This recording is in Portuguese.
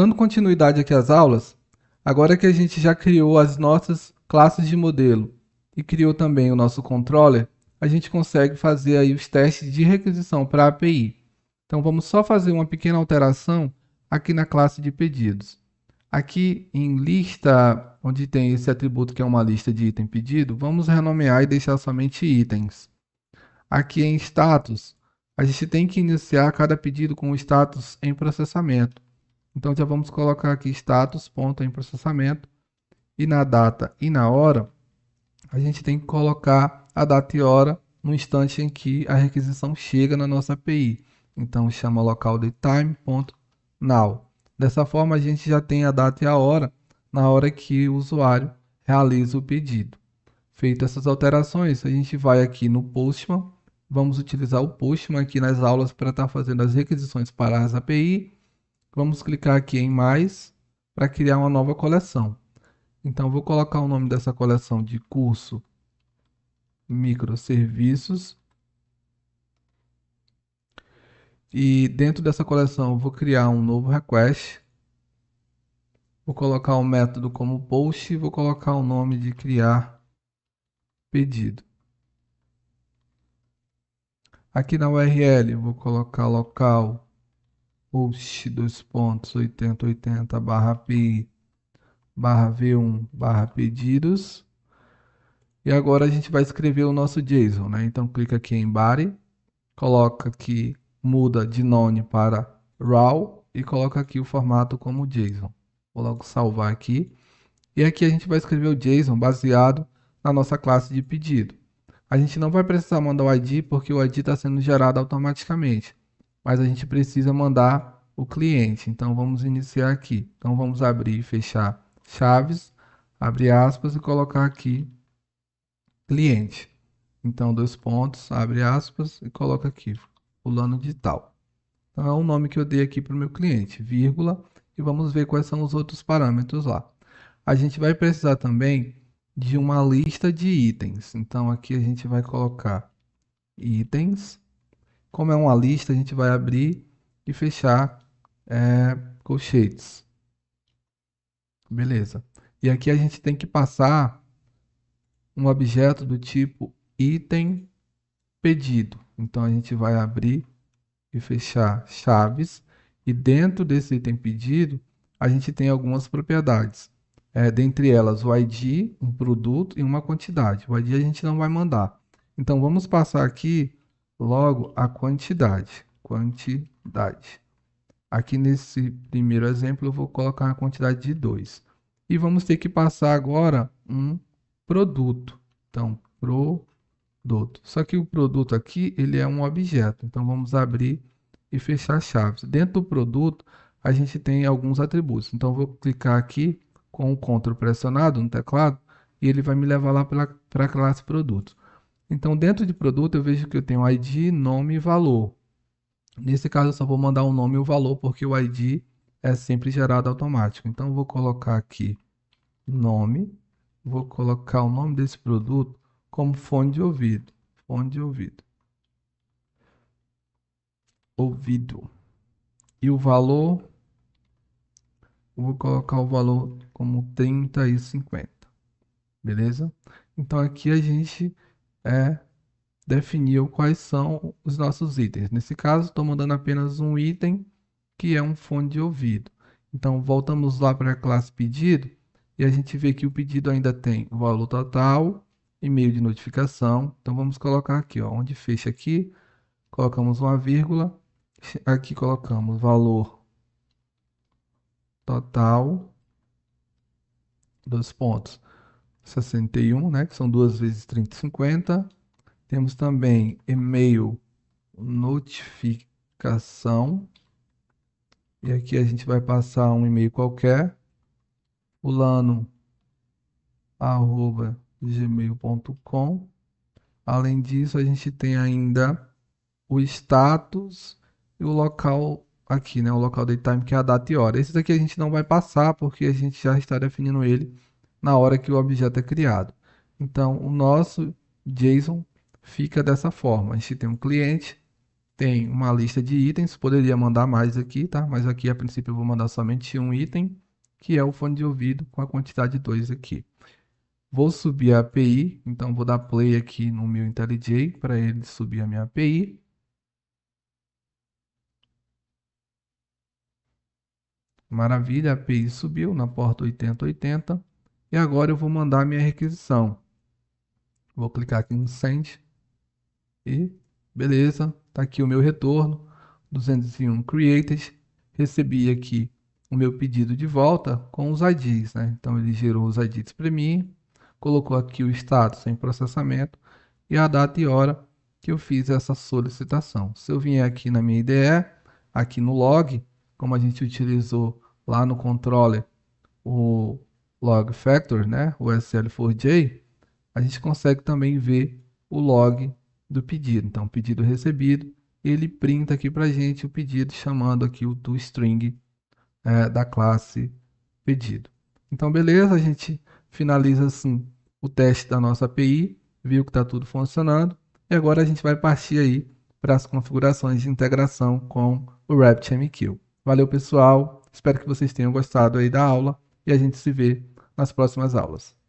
Dando continuidade aqui às aulas, agora que a gente já criou as nossas classes de modelo e criou também o nosso controller, a gente consegue fazer aí os testes de requisição para a API. Então vamos só fazer uma pequena alteração aqui na classe de pedidos. Aqui em lista, onde tem esse atributo que é uma lista de item pedido, vamos renomear e deixar somente itens. Aqui em status, a gente tem que iniciar cada pedido com o status em processamento. Então já vamos colocar aqui status ponto em processamento e na data e na hora a gente tem que colocar a data e hora no instante em que a requisição chega na nossa API. Então chama local de time.now. Dessa forma a gente já tem a data e a hora na hora que o usuário realiza o pedido. Feitas essas alterações, a gente vai aqui no Postman, vamos utilizar o Postman aqui nas aulas para estar tá fazendo as requisições para as API Vamos clicar aqui em mais para criar uma nova coleção. Então vou colocar o nome dessa coleção de curso microserviços. E dentro dessa coleção vou criar um novo request. Vou colocar o um método como post e vou colocar o nome de criar pedido. Aqui na URL vou colocar local push dois pontos 8080 barra p barra V1 barra pedidos e agora a gente vai escrever o nosso JSON né? então clica aqui em body coloca aqui muda de none para raw e coloca aqui o formato como JSON vou logo salvar aqui e aqui a gente vai escrever o JSON baseado na nossa classe de pedido a gente não vai precisar mandar o ID porque o ID está sendo gerado automaticamente mas a gente precisa mandar o cliente. Então vamos iniciar aqui. Então vamos abrir e fechar chaves, abrir aspas e colocar aqui cliente. Então dois pontos, abre aspas e coloca aqui fulano de tal. Então é o nome que eu dei aqui para o meu cliente, vírgula, e vamos ver quais são os outros parâmetros lá. A gente vai precisar também de uma lista de itens. Então aqui a gente vai colocar itens como é uma lista, a gente vai abrir e fechar é, colchetes. Beleza. E aqui a gente tem que passar um objeto do tipo item pedido. Então a gente vai abrir e fechar chaves. E dentro desse item pedido, a gente tem algumas propriedades. É, dentre elas, o ID, um produto e uma quantidade. O ID a gente não vai mandar. Então vamos passar aqui Logo, a quantidade. Quantidade. Aqui nesse primeiro exemplo, eu vou colocar uma quantidade de 2. E vamos ter que passar agora um produto. Então, produto. Só que o produto aqui, ele é um objeto. Então, vamos abrir e fechar chaves. Dentro do produto, a gente tem alguns atributos. Então, vou clicar aqui com o CTRL pressionado no teclado e ele vai me levar lá para a classe produto. Então, dentro de produto, eu vejo que eu tenho ID, nome e valor. Nesse caso, eu só vou mandar o nome e o valor, porque o ID é sempre gerado automático. Então, eu vou colocar aqui nome, vou colocar o nome desse produto como fone de ouvido. Fone de ouvido. Ouvido. E o valor, vou colocar o valor como 30 e 50. Beleza? Então, aqui a gente é, definiu quais são os nossos itens. Nesse caso, estou mandando apenas um item, que é um fone de ouvido. Então, voltamos lá para a classe pedido, e a gente vê que o pedido ainda tem o valor total, e-mail de notificação. Então, vamos colocar aqui, ó, onde fecha aqui, colocamos uma vírgula, aqui colocamos valor total, dois pontos. 61, né, que são duas vezes 30 e 50. Temos também e-mail notificação. E aqui a gente vai passar um e-mail qualquer, fulano arroba gmail.com. Além disso, a gente tem ainda o status e o local aqui, né? O local date time, que é a data e hora. Esse daqui a gente não vai passar porque a gente já está definindo ele na hora que o objeto é criado. Então, o nosso JSON fica dessa forma. A gente tem um cliente, tem uma lista de itens, poderia mandar mais aqui, tá? Mas aqui a princípio eu vou mandar somente um item, que é o fone de ouvido com a quantidade 2 aqui. Vou subir a API, então vou dar play aqui no meu IntelliJ para ele subir a minha API. Maravilha, a API subiu na porta 8080. E agora eu vou mandar minha requisição. Vou clicar aqui em Send. E beleza, está aqui o meu retorno. 201 created. Recebi aqui o meu pedido de volta com os IDs. Né? Então ele gerou os IDs para mim. Colocou aqui o status em processamento. E a data e hora que eu fiz essa solicitação. Se eu vier aqui na minha IDE, aqui no log, como a gente utilizou lá no controller o log factor, né, o SL4J, a gente consegue também ver o log do pedido. Então, pedido recebido, ele printa aqui para a gente o pedido, chamando aqui o toString é, da classe pedido. Então, beleza, a gente finaliza assim o teste da nossa API, viu que está tudo funcionando, e agora a gente vai partir aí para as configurações de integração com o RabbitMQ. Valeu, pessoal! Espero que vocês tenham gostado aí da aula e a gente se vê nas próximas aulas.